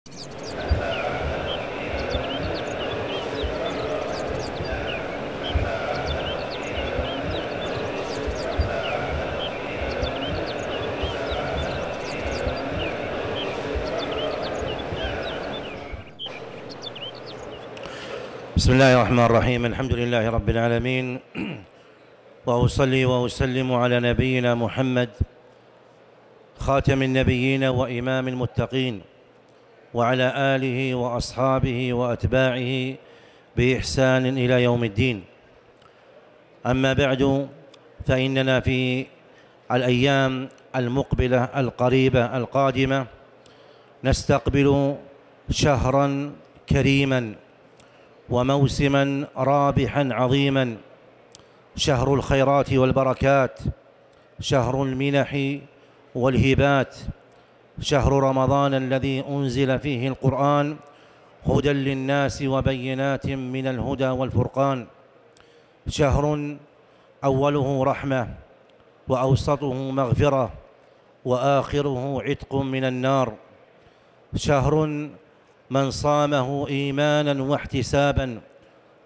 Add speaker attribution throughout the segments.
Speaker 1: بسم الله الرحمن الرحيم الحمد لله رب العالمين وأصلي وأسلم على نبينا محمد خاتم النبيين وإمام المتقين وعلى آله وأصحابه وأتباعه بإحسان إلى يوم الدين أما بعد فإننا في الأيام المقبلة القريبة القادمة نستقبل شهرا كريما وموسما رابحا عظيما شهر الخيرات والبركات شهر المنح والهبات شهر رمضان الذي أنزل فيه القرآن هدى للناس وبينات من الهدى والفرقان شهر أوله رحمة وأوسطه مغفرة وآخره عتق من النار شهر من صامه إيمانا واحتسابا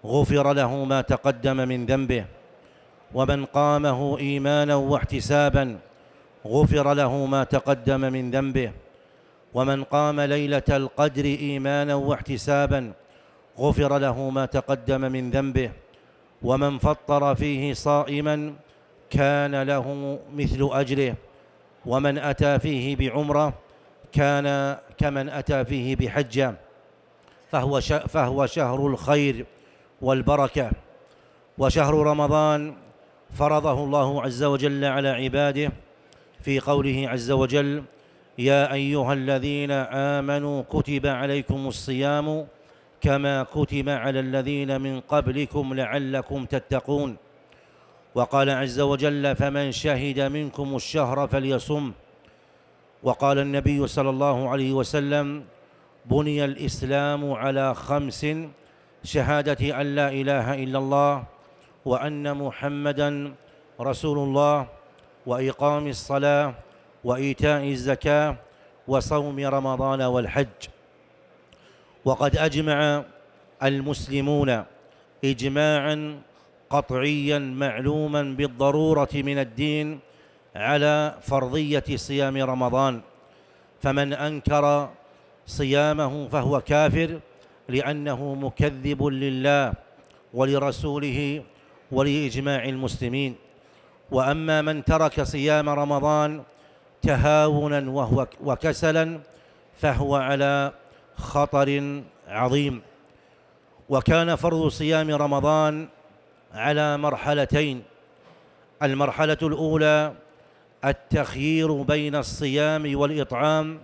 Speaker 1: غفر له ما تقدم من ذنبه ومن قامه إيمانا واحتسابا غفر له ما تقدم من ذنبه ومن قام ليلة القدر إيمانا واحتسابا غفر له ما تقدم من ذنبه ومن فطر فيه صائما كان له مثل أجره ومن أتى فيه بعمرة كان كمن أتى فيه بحجة فهو فهو شهر الخير والبركة وشهر رمضان فرضه الله عز وجل على عباده في قوله عز وجل يا أيها الذين آمنوا كتب عليكم الصيام كما كتب على الذين من قبلكم لعلكم تتقون وقال عز وجل فمن شهد منكم الشهر فليصم وقال النبي صلى الله عليه وسلم بني الإسلام على خمس شهادة أن لا إله إلا الله وأن محمدا رسول الله وإقام الصلاة وإيتاء الزكاة وصوم رمضان والحج وقد أجمع المسلمون إجماعا قطعيا معلوما بالضرورة من الدين على فرضية صيام رمضان فمن أنكر صيامه فهو كافر لأنه مكذب لله ولرسوله ولإجماع المسلمين وأما من ترك صيام رمضان تهاونا وهو وكسلا فهو على خطر عظيم وكان فرض صيام رمضان على مرحلتين المرحلة الأولى التخيير بين الصيام والإطعام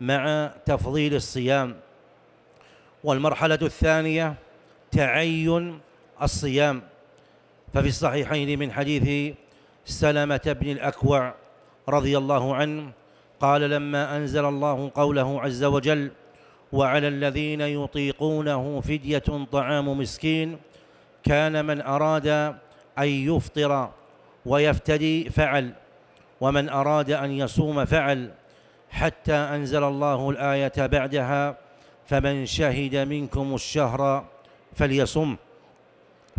Speaker 1: مع تفضيل الصيام والمرحلة الثانية تعين الصيام ففي الصحيحين من حديث سلمة بن الأكوع رضي الله عنه قال لما أنزل الله قوله عز وجل وعلى الذين يطيقونه فدية طعام مسكين كان من أراد أن يفطر ويفتدي فعل ومن أراد أن يصوم فعل حتى أنزل الله الآية بعدها فمن شهد منكم الشهر فليصم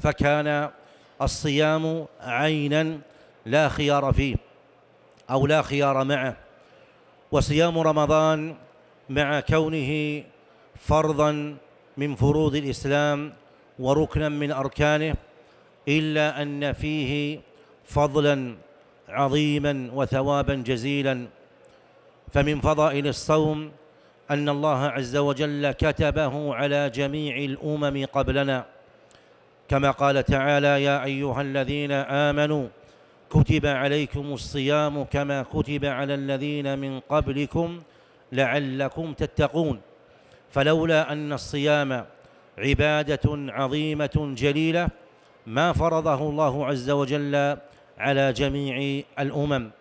Speaker 1: فكان الصيام عينا لا خيار فيه أو لا خيار معه وصيام رمضان مع كونه فرضا من فروض الإسلام وركنا من أركانه إلا أن فيه فضلا عظيما وثوابا جزيلا فمن فضائل الصوم أن الله عز وجل كتبه على جميع الأمم قبلنا كما قال تعالى يا أيها الذين آمنوا كتب عليكم الصيام كما كتب على الذين من قبلكم لعلكم تتقون فلولا أن الصيام عبادة عظيمة جليلة ما فرضه الله عز وجل على جميع الأمم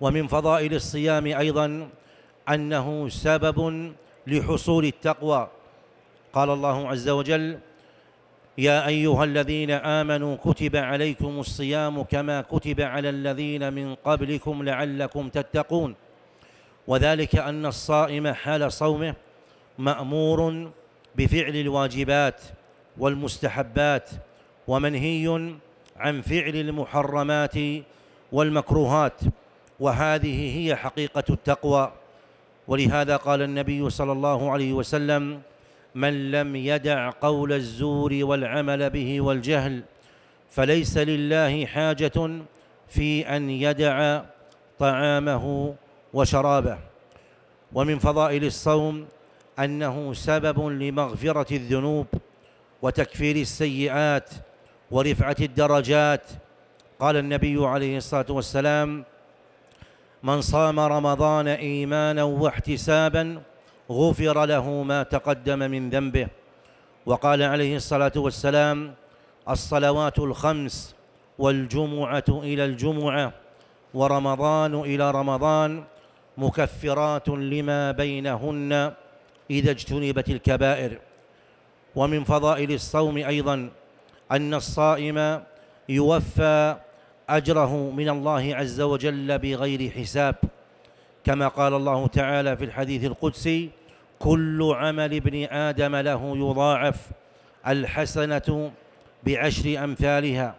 Speaker 1: ومن فضائل الصيام أيضا أنه سبب لحصول التقوى قال الله عز وجل يا ايها الذين امنوا كتب عليكم الصيام كما كتب على الذين من قبلكم لعلكم تتقون وذلك ان الصائم حال صومه مامور بفعل الواجبات والمستحبات ومنهي عن فعل المحرمات والمكروهات وهذه هي حقيقه التقوى ولهذا قال النبي صلى الله عليه وسلم من لم يدع قول الزور والعمل به والجهل فليس لله حاجة في أن يدع طعامه وشرابه ومن فضائل الصوم أنه سبب لمغفرة الذنوب وتكفير السيئات ورفعة الدرجات قال النبي عليه الصلاة والسلام من صام رمضان إيمانا واحتسابا غفر له ما تقدم من ذنبه وقال عليه الصلاة والسلام الصلوات الخمس والجمعة إلى الجمعة ورمضان إلى رمضان مكفرات لما بينهن إذا اجتنبت الكبائر ومن فضائل الصوم أيضا أن الصائم يوفى أجره من الله عز وجل بغير حساب كما قال الله تعالى في الحديث القدسي كل عمل ابن آدم له يضاعف الحسنة بعشر أمثالها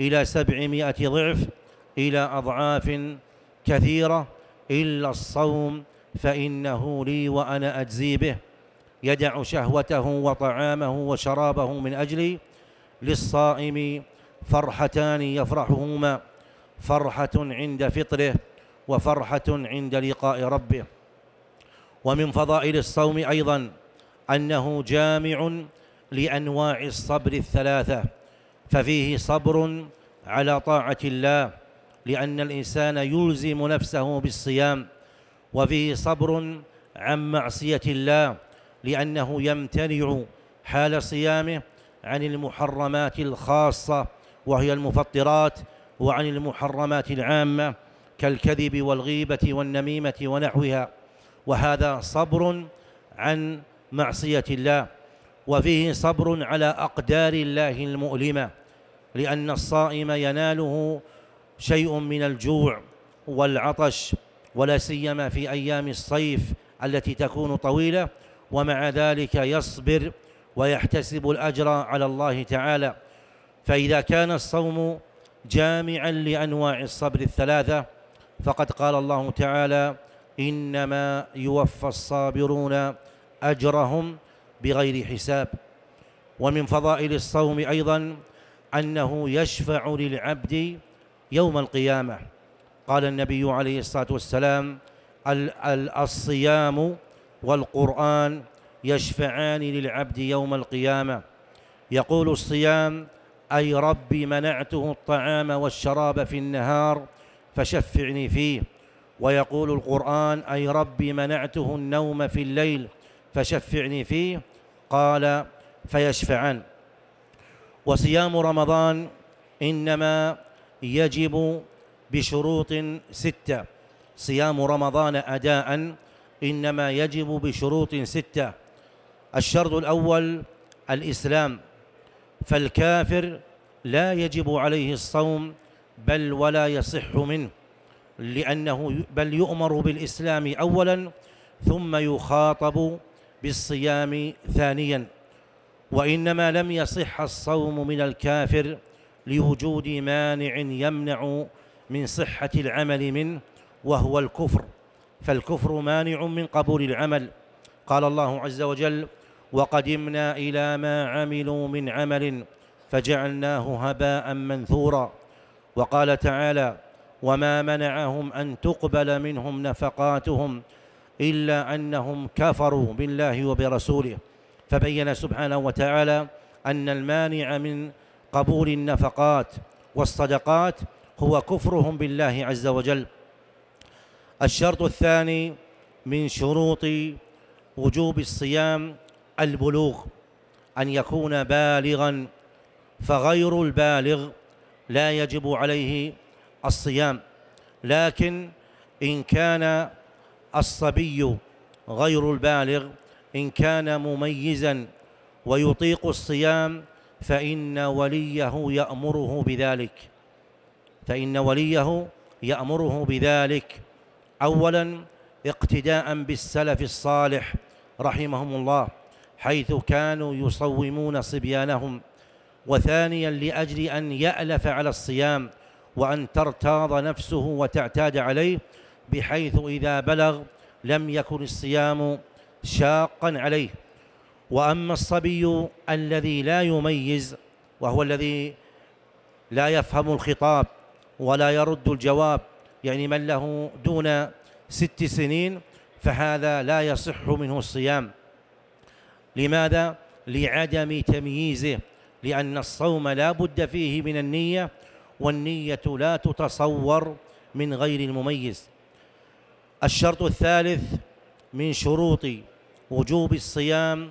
Speaker 1: إلى سبعمائة ضعف إلى أضعاف كثيرة إلا الصوم فإنه لي وأنا أجزي به يدع شهوته وطعامه وشرابه من أجلي للصائم فرحتان يفرحهما فرحة عند فطره وفرحة عند لقاء ربه ومن فضائل الصوم أيضا أنه جامع لأنواع الصبر الثلاثة ففيه صبر على طاعة الله لأن الإنسان يلزم نفسه بالصيام وفيه صبر عن معصية الله لأنه يمتنع حال صيامه عن المحرمات الخاصة وهي المفطرات وعن المحرمات العامة كالكذب والغيبة والنميمة ونحوها وهذا صبر عن معصية الله وفيه صبر على أقدار الله المؤلمة لأن الصائم يناله شيء من الجوع والعطش ولا سيما في أيام الصيف التي تكون طويلة ومع ذلك يصبر ويحتسب الأجر على الله تعالى فإذا كان الصوم جامعا لأنواع الصبر الثلاثة فقد قال الله تعالى إنما يوفى الصابرون أجرهم بغير حساب ومن فضائل الصوم أيضا أنه يشفع للعبد يوم القيامة قال النبي عليه الصلاة والسلام الصيام والقرآن يشفعان للعبد يوم القيامة يقول الصيام أي ربي منعته الطعام والشراب في النهار فشفعني فيه ويقول القرآن أي ربي منعته النوم في الليل فشفعني فيه قال فيشفعن وصيام رمضان إنما يجب بشروط ستة صيام رمضان أداء إنما يجب بشروط ستة الشرط الأول الإسلام فالكافر لا يجب عليه الصوم بل ولا يصح منه لأنه بل يؤمر بالإسلام أولا ثم يخاطب بالصيام ثانيا وإنما لم يصح الصوم من الكافر لوجود مانع يمنع من صحة العمل منه وهو الكفر فالكفر مانع من قبول العمل قال الله عز وجل وقدمنا إلى ما عملوا من عمل فجعلناه هباء منثورا وقال تعالى وما منعهم أن تقبل منهم نفقاتهم إلا أنهم كفروا بالله وبرسوله فبين سبحانه وتعالى أن المانع من قبول النفقات والصدقات هو كفرهم بالله عز وجل الشرط الثاني من شروط وجوب الصيام البلوغ أن يكون بالغا فغير البالغ لا يجب عليه الصيام لكن إن كان الصبي غير البالغ إن كان مميزا ويطيق الصيام فإن وليه يأمره بذلك فإن وليه يأمره بذلك أولا اقتداء بالسلف الصالح رحمهم الله حيث كانوا يصومون صبيانهم وثانيا لأجل أن يألف على الصيام وأن ترتاض نفسه وتعتاد عليه بحيث إذا بلغ لم يكن الصيام شاقا عليه وأما الصبي الذي لا يميز وهو الذي لا يفهم الخطاب ولا يرد الجواب يعني من له دون ست سنين فهذا لا يصح منه الصيام لماذا؟ لعدم تمييزه لأن الصوم لا بد فيه من النية والنية لا تتصور من غير المميز الشرط الثالث من شروط وجوب الصيام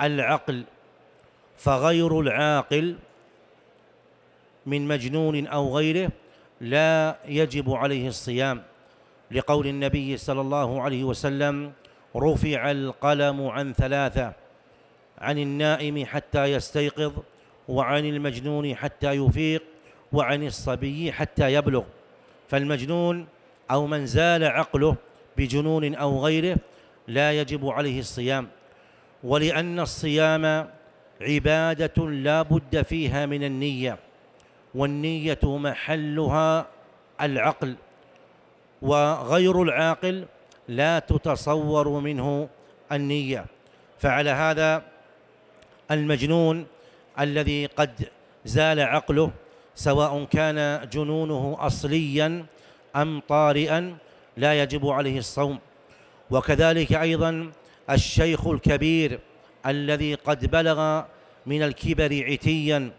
Speaker 1: العقل فغير العاقل من مجنون أو غيره لا يجب عليه الصيام لقول النبي صلى الله عليه وسلم رفع القلم عن ثلاثة عن النائم حتى يستيقظ وعن المجنون حتى يفيق وعن الصبي حتى يبلغ فالمجنون أو من زال عقله بجنون أو غيره لا يجب عليه الصيام ولأن الصيام عبادة لا بد فيها من النية والنية محلها العقل وغير العاقل لا تتصور منه النية فعلى هذا المجنون الذي قد زال عقله سواء كان جنونه أصليا أم طارئا لا يجب عليه الصوم وكذلك أيضا الشيخ الكبير الذي قد بلغ من الكبر عتيا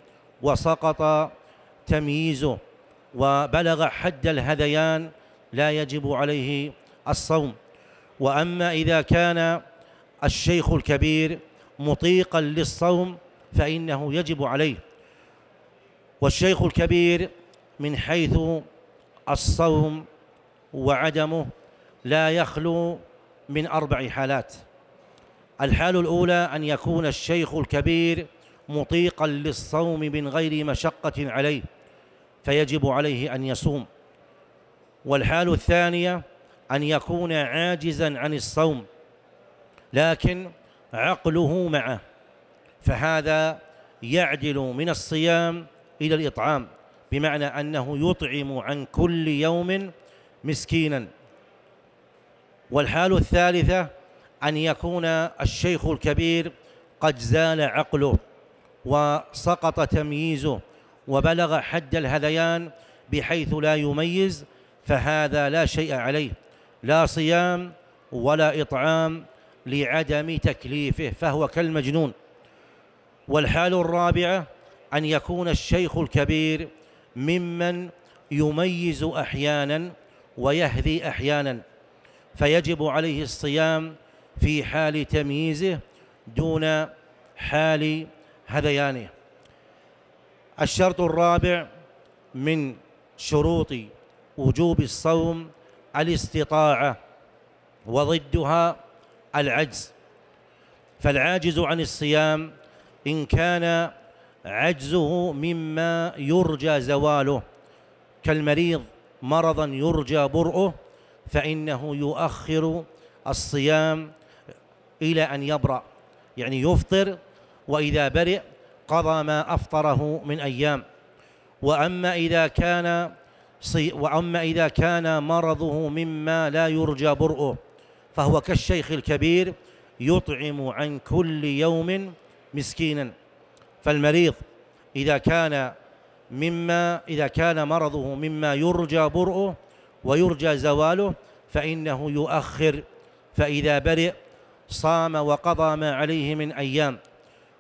Speaker 1: وسقط تمييزه وبلغ حد الهذيان لا يجب عليه الصوم وأما إذا كان الشيخ الكبير مطيقا للصوم فإنه يجب عليه والشيخ الكبير من حيث الصوم وعدمه لا يخلو من أربع حالات الحال الأولى أن يكون الشيخ الكبير مطيقا للصوم من غير مشقة عليه فيجب عليه أن يصوم والحال الثانية أن يكون عاجزا عن الصوم لكن عقله معه فهذا يعدل من الصيام إلى الإطعام بمعنى أنه يطعم عن كل يوم مسكينا والحال الثالثة أن يكون الشيخ الكبير قد زال عقله وسقط تمييزه وبلغ حد الهذيان بحيث لا يميز فهذا لا شيء عليه لا صيام ولا إطعام لعدم تكليفه فهو كالمجنون والحال الرابعة أن يكون الشيخ الكبير ممن يميز أحيانا ويهذي أحيانا فيجب عليه الصيام في حال تمييزه دون حال هذيانه الشرط الرابع من شروط وجوب الصوم الاستطاعة وضدها العجز فالعاجز عن الصيام إن كان عجزه مما يرجى زواله كالمريض مرضا يرجى برؤه فإنه يؤخر الصيام إلى أن يبرأ يعني يفطر وإذا برئ قضى ما أفطره من أيام وأما إذا كان صي وأما إذا كان مرضه مما لا يرجى برؤه فهو كالشيخ الكبير يطعم عن كل يوم مسكينا فالمريض إذا كان مما إذا كان مرضه مما يرجى برؤه ويرجى زواله فإنه يؤخر فإذا برئ صام وقضى ما عليه من أيام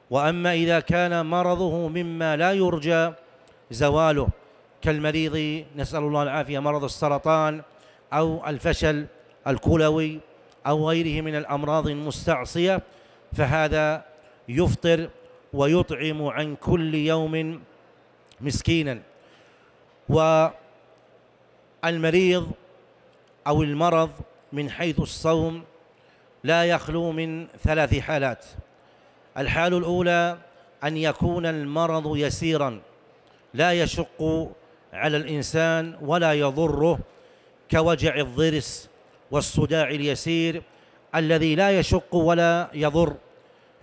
Speaker 1: وأما إذا كان مرضه مما لا يرجى زواله كالمريض نسأل الله العافية مرض السرطان أو الفشل الكلوي أو غيره من الأمراض المستعصية فهذا يفطر ويطعم عن كل يوم مسكينا والمريض أو المرض من حيث الصوم لا يخلو من ثلاث حالات الحال الأولى أن يكون المرض يسيرا لا يشق على الإنسان ولا يضره كوجع الضرس والصداع اليسير الذي لا يشق ولا يضر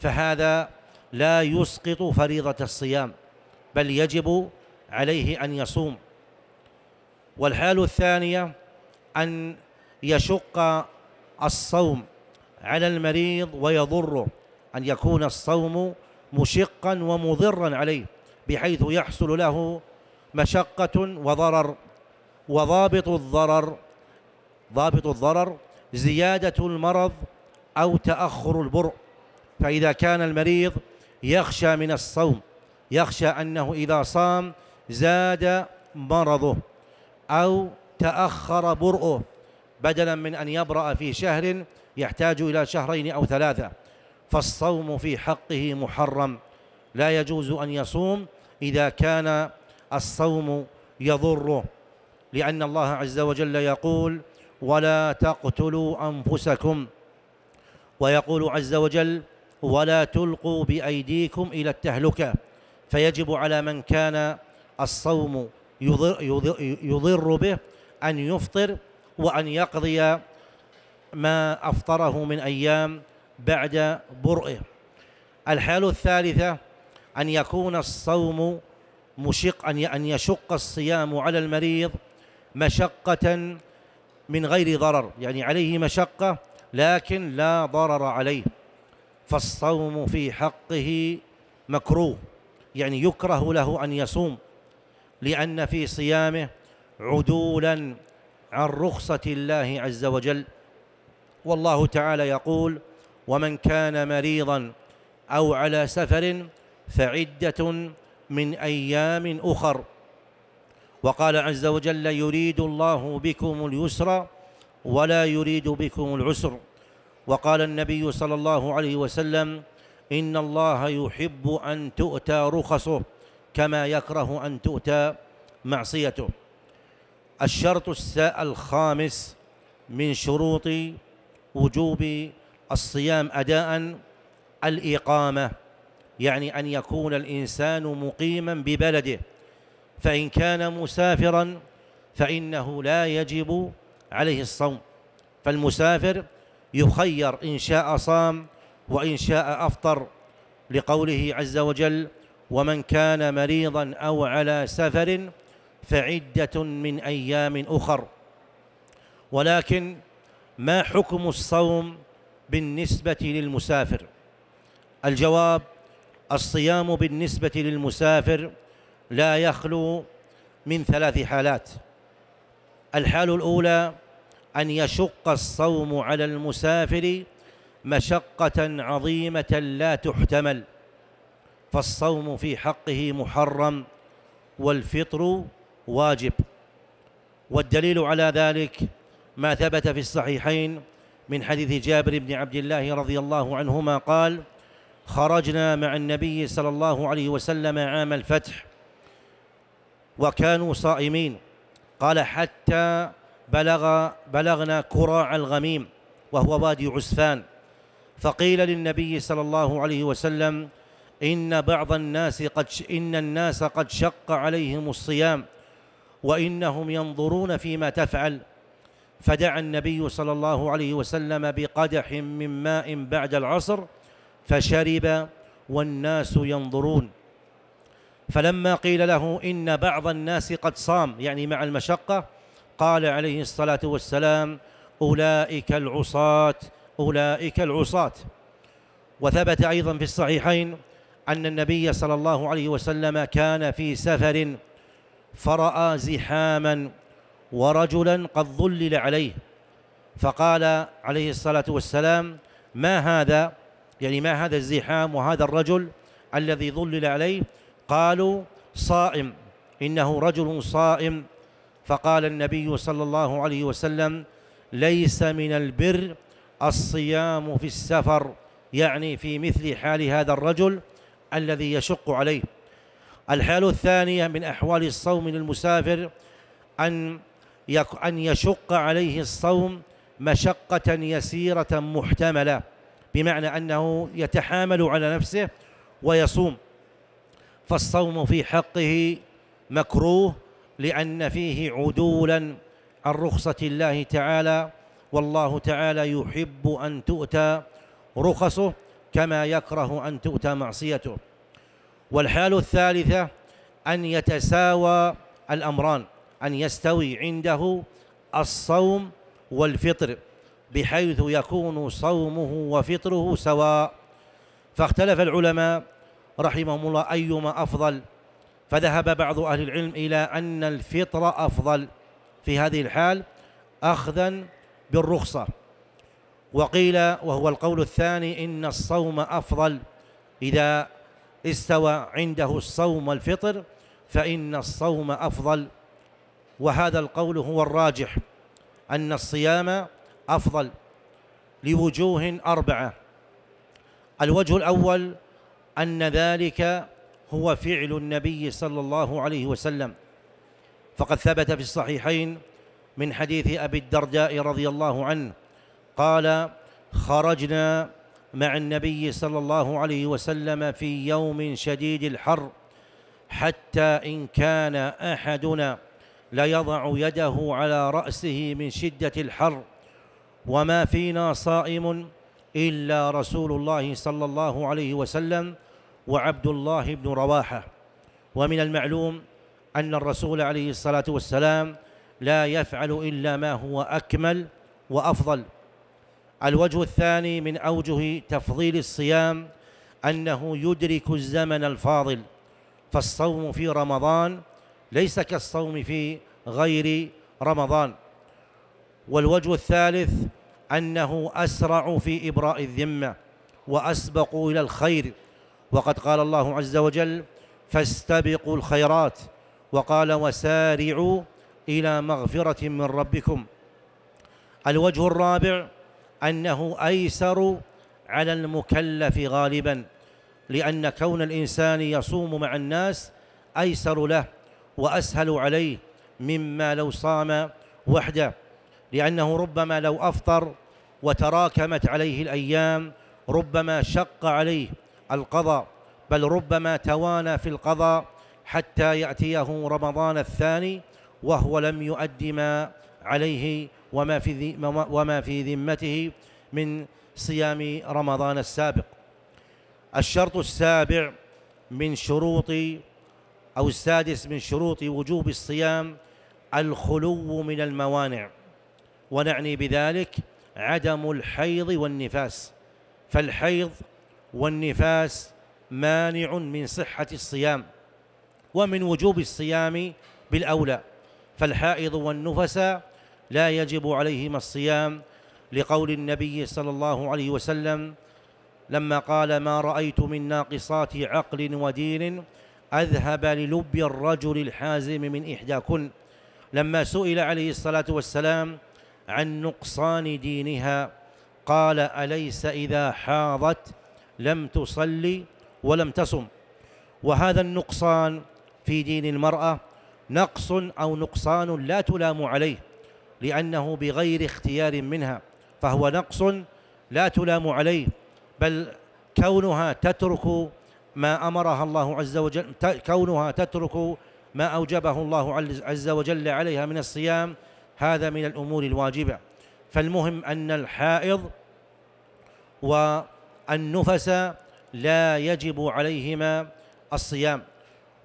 Speaker 1: فهذا لا يسقط فريضة الصيام بل يجب عليه أن يصوم والحال الثانية أن يشق الصوم على المريض ويضره أن يكون الصوم مشقا ومضرا عليه بحيث يحصل له مشقة وضرر وضابط الضرر ضابط الضرر زيادة المرض أو تأخر البرء فإذا كان المريض يخشى من الصوم يخشى أنه إذا صام زاد مرضه أو تأخر برؤه بدلا من أن يبرأ في شهر يحتاج إلى شهرين أو ثلاثة فالصوم في حقه محرم لا يجوز أن يصوم إذا كان الصوم يضره لأن الله عز وجل يقول ولا تقتلوا أنفسكم ويقول عز وجل ولا تلقوا بأيديكم إلى التهلكة فيجب على من كان الصوم يضر, يضر, يضر به أن يفطر وأن يقضي ما أفطره من أيام بعد برئه الحال الثالثة أن يكون الصوم مشق أن يشق الصيام على المريض مشقة من غير ضرر يعني عليه مشقة لكن لا ضرر عليه فالصوم في حقه مكروه يعني يكره له أن يصوم لأن في صيامه عدولا عن رخصة الله عز وجل والله تعالى يقول ومن كان مريضا أو على سفر فعدة من أيام أخر وقال عز وجل يريد الله بكم اليسر ولا يريد بكم العسر وقال النبي صلى الله عليه وسلم إن الله يحب أن تؤتى رخصه كما يكره أن تؤتى معصيته الشرط الخامس من شروط وجوب الصيام أداء الإقامة يعني أن يكون الإنسان مقيما ببلده فإن كان مسافرا فإنه لا يجب عليه الصوم فالمسافر يخير إن شاء صام وإن شاء أفطر لقوله عز وجل ومن كان مريضا أو على سفر فعدة من أيام أخر ولكن ما حكم الصوم بالنسبة للمسافر الجواب الصيام بالنسبة للمسافر لا يخلو من ثلاث حالات الحال الأولى أن يشق الصوم على المسافر مشقة عظيمة لا تحتمل فالصوم في حقه محرم والفطر واجب والدليل على ذلك ما ثبت في الصحيحين من حديث جابر بن عبد الله رضي الله عنهما قال خرجنا مع النبي صلى الله عليه وسلم عام الفتح وكانوا صائمين قال حتى بلغ بلغنا كراع الغميم وهو وادي عسفان فقيل للنبي صلى الله عليه وسلم إن بعض الناس قد إن الناس قد شق عليهم الصيام وإنهم ينظرون فيما تفعل فدعا النبي صلى الله عليه وسلم بقدح من ماء بعد العصر فشرب والناس ينظرون فلما قيل له إن بعض الناس قد صام يعني مع المشقة قال عليه الصلاة والسلام أولئك العصاة أولئك العصاة وثبت أيضا في الصحيحين أن النبي صلى الله عليه وسلم كان في سفر فرأى زحاما ورجلا قد ظلل عليه فقال عليه الصلاة والسلام ما هذا يعني ما هذا الزحام وهذا الرجل الذي ظلل عليه قالوا صائم إنه رجل صائم فقال النبي صلى الله عليه وسلم ليس من البر الصيام في السفر يعني في مثل حال هذا الرجل الذي يشق عليه الحال الثانية من أحوال الصوم للمسافر أن أن يشق عليه الصوم مشقة يسيرة محتملة بمعنى أنه يتحامل على نفسه ويصوم فالصوم في حقه مكروه لأن فيه عدولا عن رخصة الله تعالى والله تعالى يحب أن تؤتى رخصه كما يكره أن تؤتى معصيته والحال الثالثة أن يتساوى الأمران أن يستوي عنده الصوم والفطر بحيث يكون صومه وفطره سواء فاختلف العلماء رحمهم الله أيما أفضل فذهب بعض أهل العلم إلى أن الفطر أفضل في هذه الحال أخذا بالرخصة وقيل وهو القول الثاني إن الصوم أفضل إذا استوى عنده الصوم والفطر فإن الصوم أفضل وهذا القول هو الراجح أن الصيام أفضل لوجوه أربعة الوجه الأول أن ذلك هو فعل النبي صلى الله عليه وسلم فقد ثبت في الصحيحين من حديث أبي الدرداء رضي الله عنه قال خرجنا مع النبي صلى الله عليه وسلم في يوم شديد الحر حتى إن كان أحدنا ليضع يده على رأسه من شدة الحر وما فينا صائم إلا رسول الله صلى الله عليه وسلم وعبد الله بن رواحة ومن المعلوم أن الرسول عليه الصلاة والسلام لا يفعل إلا ما هو أكمل وأفضل الوجه الثاني من أوجه تفضيل الصيام أنه يدرك الزمن الفاضل فالصوم في رمضان ليس كالصوم في غير رمضان والوجه الثالث أنه أسرع في إبراء الذمة وأسبق إلى الخير وقد قال الله عز وجل فاستبقوا الخيرات وقال وسارعوا إلى مغفرة من ربكم الوجه الرابع أنه أيسر على المكلف غالبا لأن كون الإنسان يصوم مع الناس أيسر له وأسهل عليه مما لو صام وحده لأنه ربما لو أفطر وتراكمت عليه الأيام ربما شق عليه القضاء بل ربما توانى في القضاء حتى يأتيه رمضان الثاني وهو لم يؤد ما عليه وما في وما في ذمته من صيام رمضان السابق الشرط السابع من شروط أو السادس من شروط وجوب الصيام الخلو من الموانع ونعني بذلك عدم الحيض والنفاس فالحيض والنفاس مانع من صحة الصيام ومن وجوب الصيام بالأولى فالحائض والنفس لا يجب عليهما الصيام لقول النبي صلى الله عليه وسلم لما قال ما رأيت من ناقصات عقل ودين أذهب للب الرجل الحازم من إحداكن لما سئل عليه الصلاة والسلام عن نقصان دينها قال أليس إذا حاضت لم تصلي ولم تصم وهذا النقصان في دين المرأة نقص أو نقصان لا تلام عليه لأنه بغير اختيار منها فهو نقص لا تلام عليه بل كونها تترك ما أمرها الله عز وجل كونها تترك ما أوجبه الله عز وجل عليها من الصيام هذا من الأمور الواجبة فالمهم أن الحائض و النفس لا يجب عليهما الصيام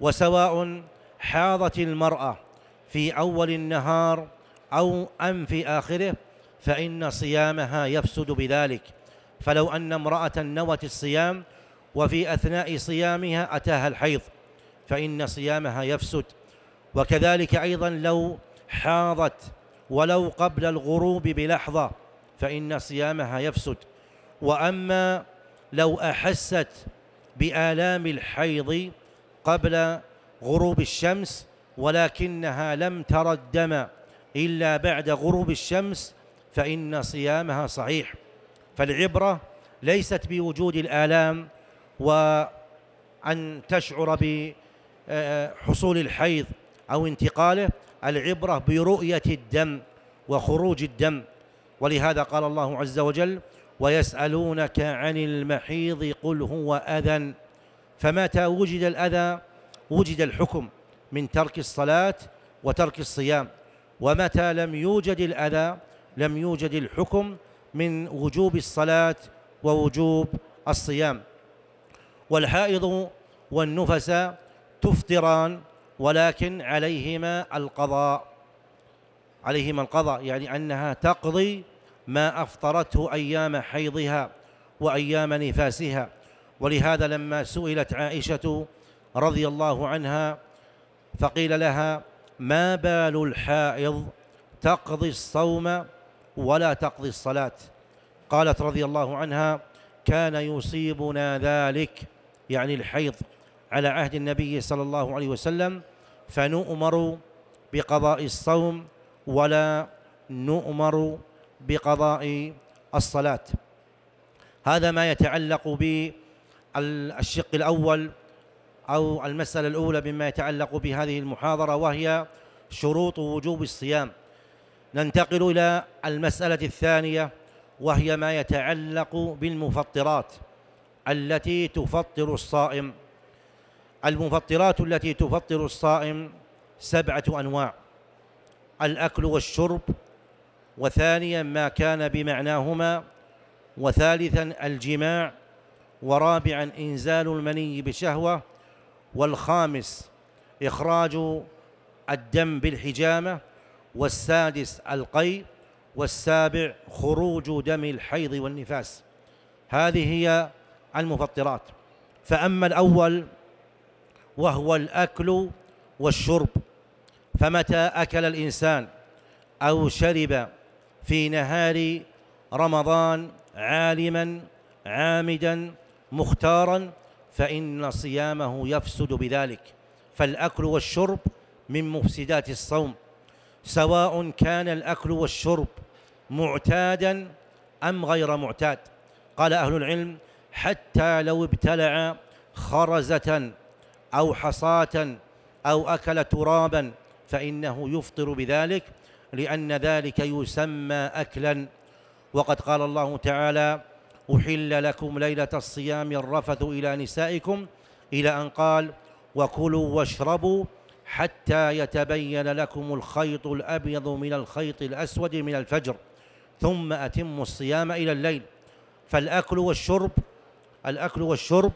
Speaker 1: وسواء حاضت المرأة في أول النهار أو أم في آخره فإن صيامها يفسد بذلك فلو أن امرأة نوت الصيام وفي أثناء صيامها أتاها الحيض فإن صيامها يفسد وكذلك أيضا لو حاضت ولو قبل الغروب بلحظة فإن صيامها يفسد وأما لو أحست بآلام الحيض قبل غروب الشمس ولكنها لم ترى الدم إلا بعد غروب الشمس فإن صيامها صحيح فالعبرة ليست بوجود الآلام وأن تشعر بحصول الحيض أو انتقاله العبرة برؤية الدم وخروج الدم ولهذا قال الله عز وجل ويسألونك عن المحيض قل هو أذى فمتى وجد الأذى وجد الحكم من ترك الصلاة وترك الصيام ومتى لم يوجد الأذى لم يوجد الحكم من وجوب الصلاة ووجوب الصيام والحائض والنفس تفطران ولكن عليهما القضاء عليهما القضاء يعني أنها تقضي ما أفطرته أيام حيضها وأيام نفاسها ولهذا لما سئلت عائشة رضي الله عنها فقيل لها ما بال الحائض تقضي الصوم ولا تقضي الصلاة قالت رضي الله عنها كان يصيبنا ذلك يعني الحيض على عهد النبي صلى الله عليه وسلم فنؤمر بقضاء الصوم ولا نؤمر بقضاء الصلاة هذا ما يتعلق بالشق الأول أو المسألة الأولى بما يتعلق بهذه المحاضرة وهي شروط وجوب الصيام ننتقل إلى المسألة الثانية وهي ما يتعلق بالمفطرات التي تفطر الصائم المفطرات التي تفطر الصائم سبعة أنواع الأكل والشرب وثانيا ما كان بمعناهما وثالثا الجماع ورابعا إنزال المني بشهوة والخامس إخراج الدم بالحجامة والسادس القي والسابع خروج دم الحيض والنفاس هذه هي المفطرات فأما الأول وهو الأكل والشرب فمتى أكل الإنسان أو شرب في نهار رمضان عالما عامدا مختارا فإن صيامه يفسد بذلك فالأكل والشرب من مفسدات الصوم سواء كان الأكل والشرب معتادا أم غير معتاد قال أهل العلم حتى لو ابتلع خرزة أو حصاة أو أكل ترابا فإنه يفطر بذلك لأن ذلك يسمى أكلا وقد قال الله تعالى أحل لكم ليلة الصيام الرفث إلى نسائكم إلى أن قال وكلوا واشربوا حتى يتبين لكم الخيط الأبيض من الخيط الأسود من الفجر ثم أتموا الصيام إلى الليل فالأكل والشرب الأكل والشرب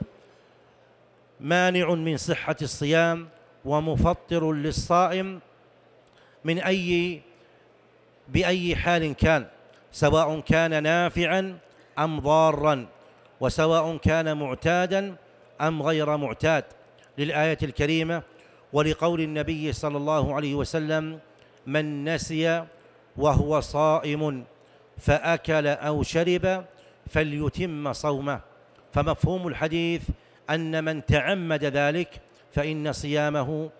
Speaker 1: مانع من صحة الصيام ومفطر للصائم من أي بأي حال كان سواء كان نافعا أم ضارا وسواء كان معتادا أم غير معتاد للآية الكريمة ولقول النبي صلى الله عليه وسلم من نسي وهو صائم فأكل أو شرب فليتم صومه فمفهوم الحديث أن من تعمد ذلك فإن صيامه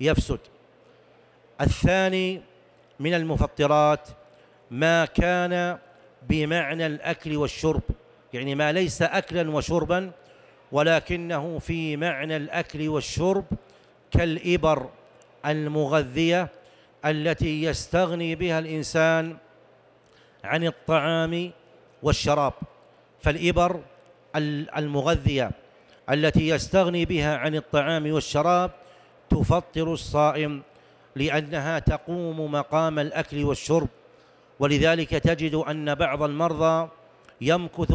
Speaker 1: يفسد الثاني من المفطرات ما كان بمعنى الأكل والشرب يعني ما ليس أكلا وشربا ولكنه في معنى الأكل والشرب كالإبر المغذية التي يستغني بها الإنسان عن الطعام والشراب فالإبر المغذية التي يستغني بها عن الطعام والشراب تفطر الصائم لأنها تقوم مقام الأكل والشرب ولذلك تجد أن بعض المرضى يمكث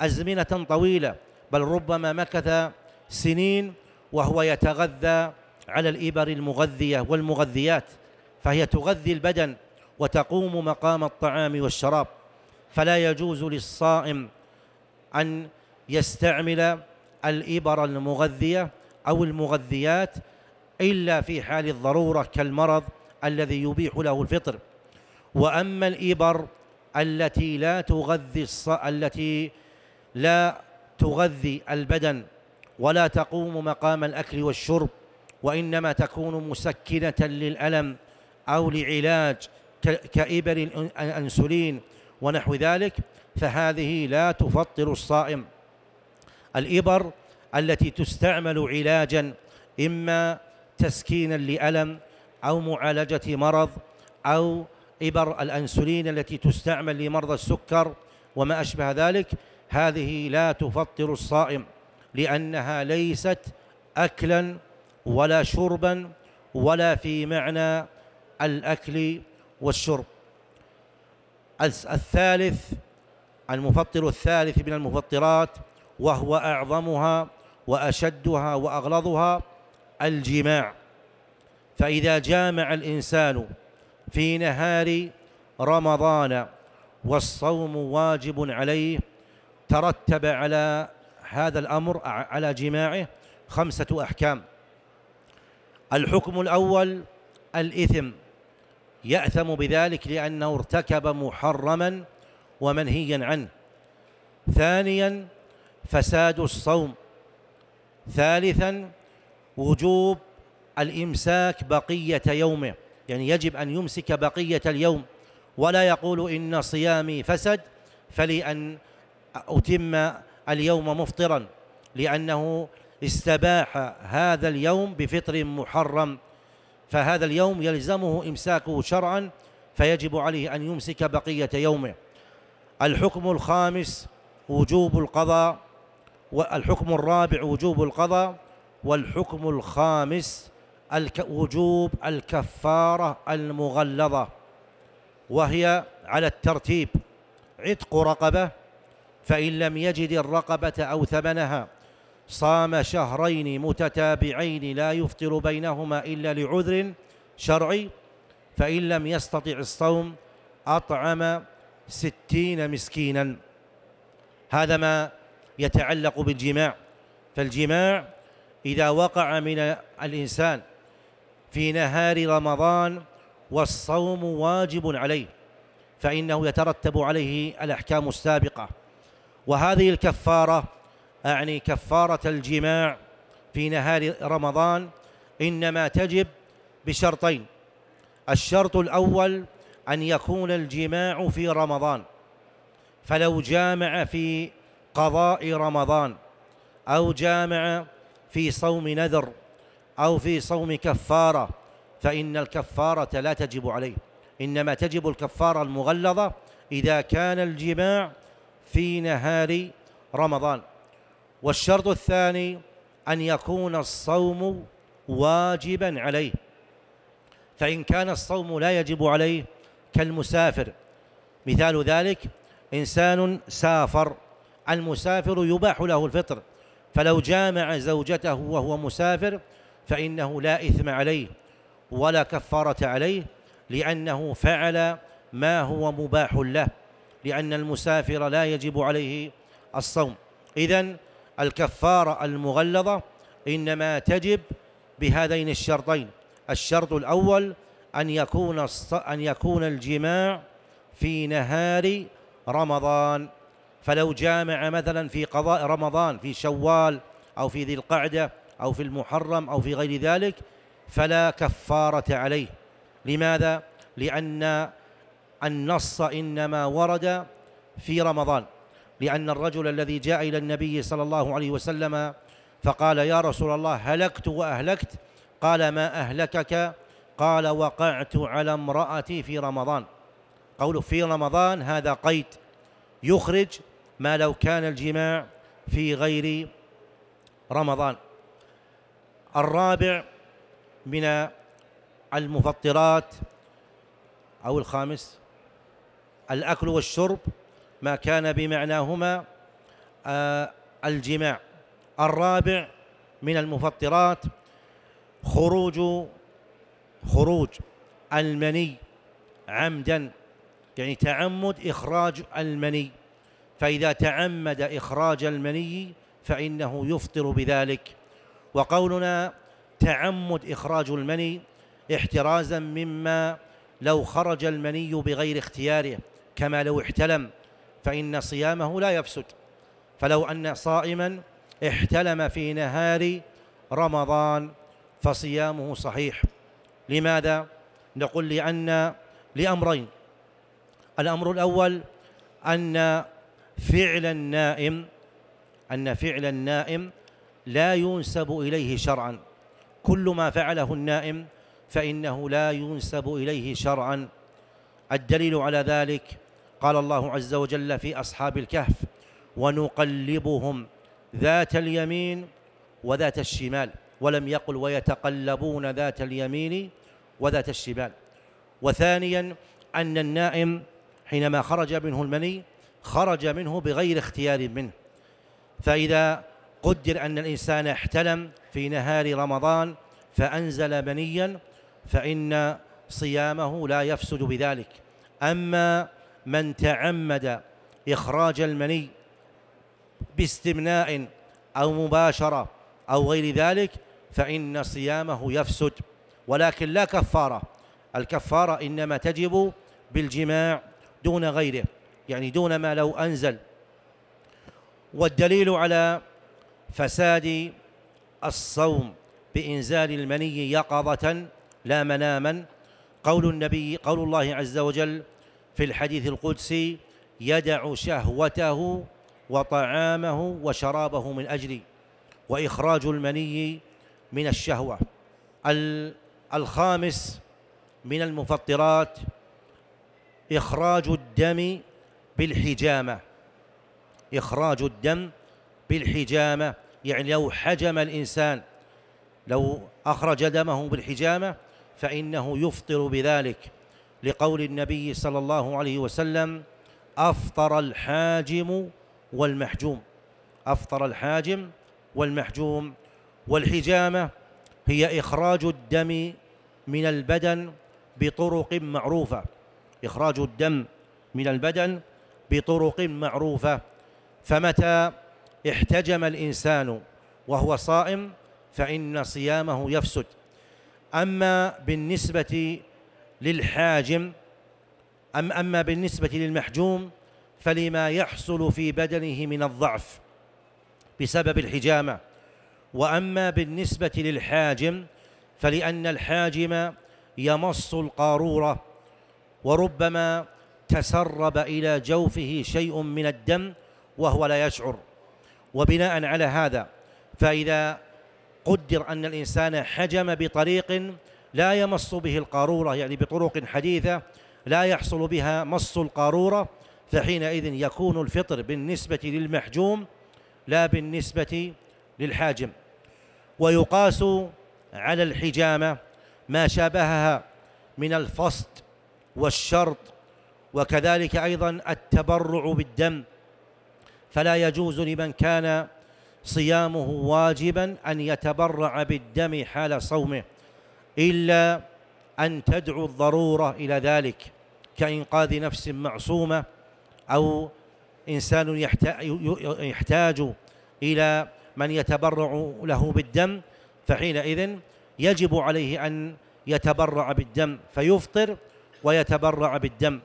Speaker 1: أزمنة طويلة بل ربما مكث سنين وهو يتغذى على الإبر المغذية والمغذيات فهي تغذي البدن وتقوم مقام الطعام والشراب فلا يجوز للصائم أن يستعمل الإبر المغذية أو المغذيات إلا في حال الضرورة كالمرض الذي يبيح له الفطر وأما الإبر التي لا تغذي الص... التي لا تغذي البدن ولا تقوم مقام الأكل والشرب وإنما تكون مسكنة للألم أو لعلاج كإبر الأنسولين ونحو ذلك فهذه لا تفطر الصائم الإبر التي تستعمل علاجا إما تسكينا لألم أو معالجة مرض أو إبر الأنسولين التي تستعمل لمرضى السكر وما أشبه ذلك هذه لا تفطر الصائم لأنها ليست أكلا ولا شربا ولا في معنى الأكل والشرب الثالث المفطر الثالث من المفطرات وهو أعظمها وأشدها وأغلظها الجماع فإذا جامع الإنسان في نهار رمضان والصوم واجب عليه ترتب على هذا الأمر على جماعه خمسة أحكام الحكم الأول الإثم يأثم بذلك لأنه ارتكب محرما ومنهيا عنه ثانيا فساد الصوم ثالثا وجوب الإمساك بقية يومه يعني يجب أن يمسك بقية اليوم ولا يقول إن صيامي فسد فلي أن أتم اليوم مفطرا لأنه استباح هذا اليوم بفطر محرم فهذا اليوم يلزمه إمساكه شرعا فيجب عليه أن يمسك بقية يومه الحكم الخامس وجوب القضاء والحكم الرابع وجوب القضاء والحكم الخامس الك... وجوب الكفارة المغلظة وهي على الترتيب عتق رقبة فإن لم يجد الرقبة أو ثمنها صام شهرين متتابعين لا يفطر بينهما إلا لعذر شرعي فإن لم يستطع الصوم أطعم ستين مسكينا هذا ما يتعلق بالجماع فالجماع إذا وقع من الإنسان في نهار رمضان والصوم واجب عليه فإنه يترتب عليه الأحكام السابقة وهذه الكفارة أعني كفارة الجماع في نهار رمضان إنما تجب بشرطين الشرط الأول أن يكون الجماع في رمضان فلو جامع في قضاء رمضان أو جامع في صوم نذر أو في صوم كفارة فإن الكفارة لا تجب عليه إنما تجب الكفارة المغلظة إذا كان الجماع في نهار رمضان والشرط الثاني أن يكون الصوم واجبا عليه فإن كان الصوم لا يجب عليه كالمسافر مثال ذلك إنسان سافر المسافر يباح له الفطر فلو جامع زوجته وهو مسافر فإنه لا إثم عليه ولا كفارة عليه لأنه فعل ما هو مباح له لأن المسافر لا يجب عليه الصوم إذا الكفارة المغلظة إنما تجب بهذين الشرطين الشرط الأول أن يكون أن يكون الجماع في نهار رمضان فلو جامع مثلا في قضاء رمضان في شوال أو في ذي القعدة أو في المحرم أو في غير ذلك فلا كفارة عليه لماذا؟ لأن النص إنما ورد في رمضان لأن الرجل الذي جاء إلى النبي صلى الله عليه وسلم فقال يا رسول الله هلكت وأهلكت قال ما أهلكك قال وقعت على امرأتي في رمضان قوله في رمضان هذا قيد يخرج ما لو كان الجماع في غير رمضان الرابع من المفطرات أو الخامس الأكل والشرب ما كان بمعناهما آه، الجماع الرابع من المفطرات خروج خروج المني عمدا يعني تعمد إخراج المني فإذا تعمد إخراج المني فإنه يفطر بذلك وقولنا تعمد إخراج المني احترازا مما لو خرج المني بغير اختياره كما لو احتلم فإن صيامه لا يفسد فلو أن صائما احتلم في نهار رمضان فصيامه صحيح لماذا؟ نقول لأن لأمرين الأمر الأول أن فعل النائم أن فعل النائم لا ينسب إليه شرعا كل ما فعله النائم فإنه لا ينسب إليه شرعا الدليل على ذلك قال الله عز وجل في أصحاب الكهف ونقلبهم ذات اليمين وذات الشمال ولم يقل ويتقلبون ذات اليمين وذات الشمال وثانيا أن النائم حينما خرج منه المني خرج منه بغير اختيار منه فإذا قدر أن الإنسان احتلم في نهار رمضان فأنزل منيا فإن صيامه لا يفسد بذلك أما من تعمد إخراج المني باستمناء أو مباشرة أو غير ذلك فإن صيامه يفسد ولكن لا كفارة الكفارة إنما تجب بالجماع دون غيره يعني دون ما لو أنزل والدليل على فساد الصوم بإنزال المني يقظة لا مناما قول النبي قول الله عز وجل في الحديث القدسي يدع شهوته وطعامه وشرابه من أجلي وإخراج المني من الشهوة الخامس من المفطرات إخراج الدم بالحجامة إخراج الدم بالحجامة يعني لو حجم الإنسان لو أخرج دمه بالحجامة فإنه يفطر بذلك لقول النبي صلى الله عليه وسلم أفطر الحاجم والمحجوم أفطر الحاجم والمحجوم والحجامة هي إخراج الدم من البدن بطرق معروفة إخراج الدم من البدن بطرق معروفة فمتى احتجم الإنسان وهو صائم فإن صيامه يفسد أما بالنسبة للحاجم أم أما بالنسبة للمحجوم فلما يحصل في بدنه من الضعف بسبب الحجامة وأما بالنسبة للحاجم فلأن الحاجم يمص القارورة وربما تسرب إلى جوفه شيء من الدم وهو لا يشعر وبناء على هذا فإذا قدر أن الإنسان حجم بطريق لا يمص به القارورة يعني بطرق حديثة لا يحصل بها مص القارورة فحينئذ يكون الفطر بالنسبة للمحجوم لا بالنسبة للحاجم ويقاس على الحجامة ما شابهها من الفصد والشرط وكذلك أيضا التبرع بالدم فلا يجوز لمن كان صيامه واجبا أن يتبرع بالدم حال صومه إلا أن تدعو الضرورة إلى ذلك كإنقاذ نفس معصومة أو إنسان يحتاج إلى من يتبرع له بالدم فحينئذ يجب عليه أن يتبرع بالدم فيفطر ويتبرع بالدم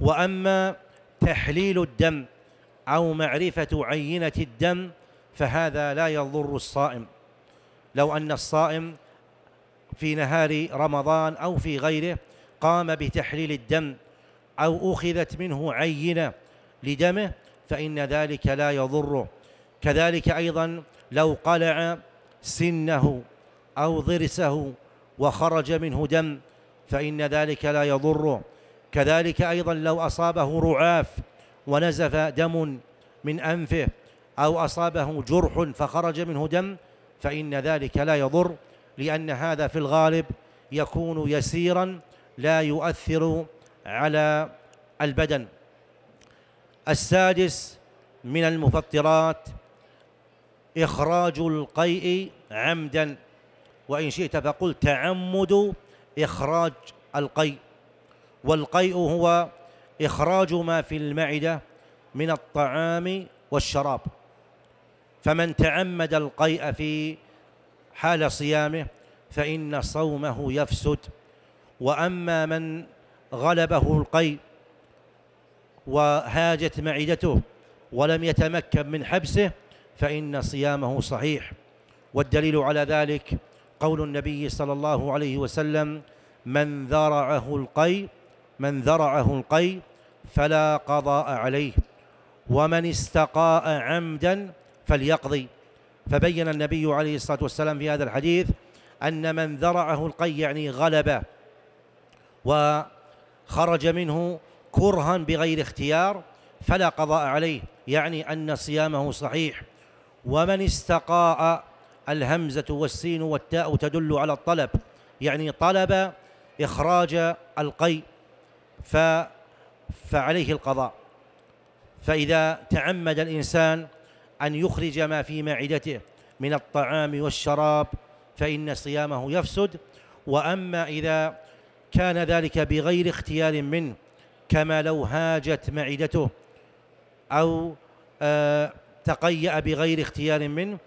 Speaker 1: وأما تحليل الدم أو معرفة عينة الدم فهذا لا يضر الصائم لو أن الصائم في نهار رمضان أو في غيره قام بتحليل الدم أو أخذت منه عينة لدمه فإن ذلك لا يضره كذلك أيضا لو قلع سنه أو ضرسه وخرج منه دم فإن ذلك لا يضره كذلك أيضا لو أصابه رعاف ونزف دم من أنفه أو أصابه جرح فخرج منه دم فإن ذلك لا يضر لأن هذا في الغالب يكون يسيرا لا يؤثر على البدن السادس من المفطرات إخراج القيء عمدا وإن شئت فقل تعمد إخراج القيء والقيء هو إخراج ما في المعدة من الطعام والشراب فمن تعمد القيء في حال صيامه فإن صومه يفسد وأما من غلبه القيء وهاجت معدته ولم يتمكن من حبسه فإن صيامه صحيح والدليل على ذلك قول النبي صلى الله عليه وسلم من ذرعه القيء من ذرعه القي فلا قضاء عليه ومن استقاء عمدا فليقضي فبين النبي عليه الصلاة والسلام في هذا الحديث أن من ذرعه القي يعني غلبه وخرج منه كرها بغير اختيار فلا قضاء عليه يعني أن صيامه صحيح ومن استقاء الهمزة والسين والتاء تدل على الطلب يعني طلب إخراج القي ف فعليه القضاء فإذا تعمد الإنسان أن يخرج ما في معدته من الطعام والشراب فإن صيامه يفسد وأما إذا كان ذلك بغير اختيار منه كما لو هاجت معدته أو آه تقيأ بغير اختيار منه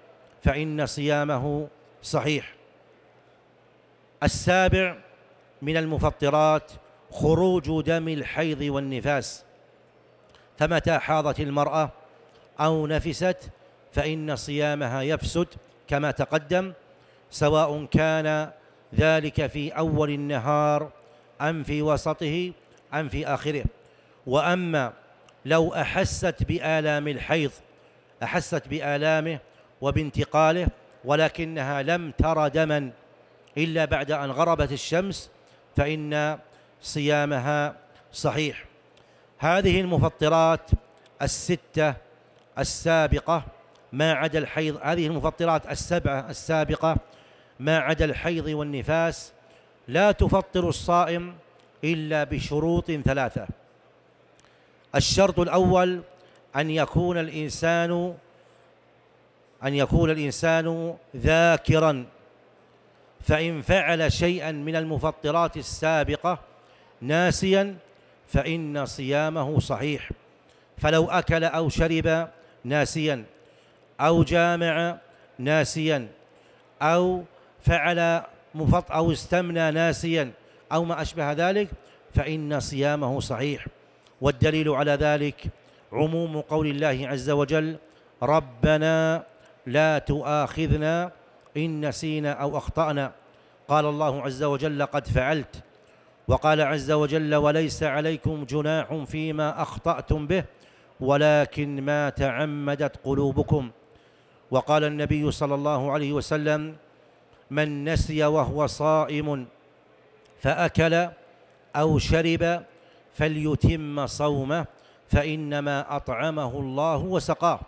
Speaker 1: فإن صيامه صحيح السابع من المفطرات خروج دم الحيض والنفاس فمتى حاضت المرأة أو نفست فإن صيامها يفسد كما تقدم سواء كان ذلك في أول النهار أم في وسطه أم في آخره وأما لو أحست بآلام الحيض أحست بآلامه وبانتقاله ولكنها لم تر دما إلا بعد أن غربت الشمس فإن صيامها صحيح هذه المفطرات الستة السابقة ما عدا الحيض هذه المفطرات السبعة السابقة ما عدا الحيض والنفاس لا تفطر الصائم إلا بشروط ثلاثة الشرط الأول أن يكون الإنسان أن يكون الإنسان ذاكرا فإن فعل شيئا من المفطرات السابقة ناسيا فإن صيامه صحيح فلو أكل أو شرب ناسيا أو جامع ناسيا أو فعل مفط أو استمنى ناسيا أو ما أشبه ذلك فإن صيامه صحيح والدليل على ذلك عموم قول الله عز وجل ربنا لا تؤاخذنا إن نسينا أو أخطأنا قال الله عز وجل قد فعلت وقال عز وجل وليس عليكم جناح فيما أخطأتم به ولكن ما تعمدت قلوبكم وقال النبي صلى الله عليه وسلم من نسي وهو صائم فأكل أو شرب فليتم صومه فإنما أطعمه الله وسقاه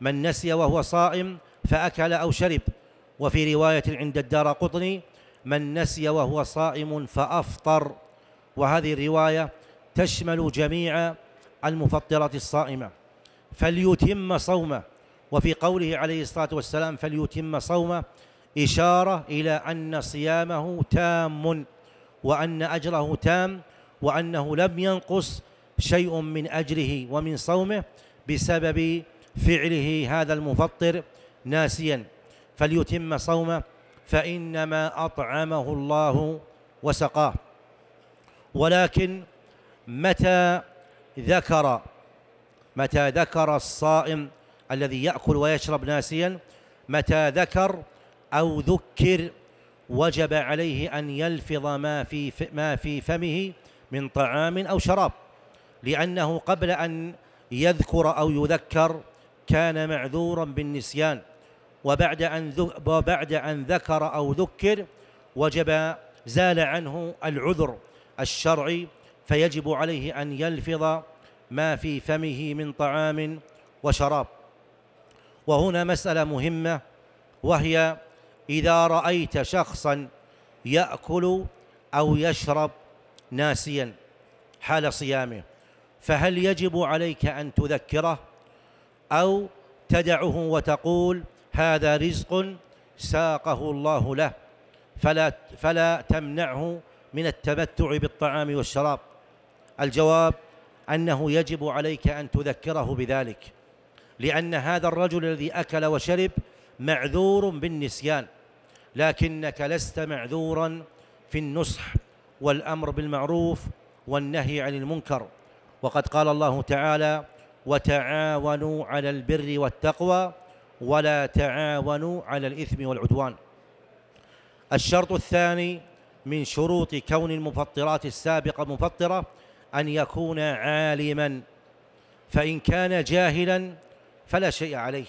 Speaker 1: من نسي وهو صائم فأكل أو شرب وفي رواية عند الدار قطني من نسي وهو صائم فأفطر وهذه الرواية تشمل جميع المفطرات الصائمة فليتم صومه وفي قوله عليه الصلاة والسلام فليتم صومه إشارة إلى أن صيامه تام وأن أجره تام وأنه لم ينقص شيء من أجره ومن صومه بسبب فعله هذا المفطر ناسيا فليتم صومه فإنما أطعمه الله وسقاه ولكن متى ذكر متى ذكر الصائم الذي يأكل ويشرب ناسيا متى ذكر أو ذكر وجب عليه أن يلفظ ما في ما في فمه من طعام أو شراب لأنه قبل أن يذكر أو يذكر كان معذورا بالنسيان وبعد أن, وبعد أن ذكر أو ذكر وجب زال عنه العذر الشرعي فيجب عليه أن يلفظ ما في فمه من طعام وشراب وهنا مسألة مهمة وهي إذا رأيت شخصا يأكل أو يشرب ناسيا حال صيامه فهل يجب عليك أن تذكره أو تدعه وتقول هذا رزق ساقه الله له فلا فلا تمنعه من التمتع بالطعام والشراب الجواب انه يجب عليك ان تذكره بذلك لان هذا الرجل الذي اكل وشرب معذور بالنسيان لكنك لست معذورا في النصح والامر بالمعروف والنهي عن المنكر وقد قال الله تعالى وتعاونوا على البر والتقوى ولا تعاونوا على الإثم والعدوان الشرط الثاني من شروط كون المفطرات السابقة مفطرة أن يكون عالما فإن كان جاهلا فلا شيء عليه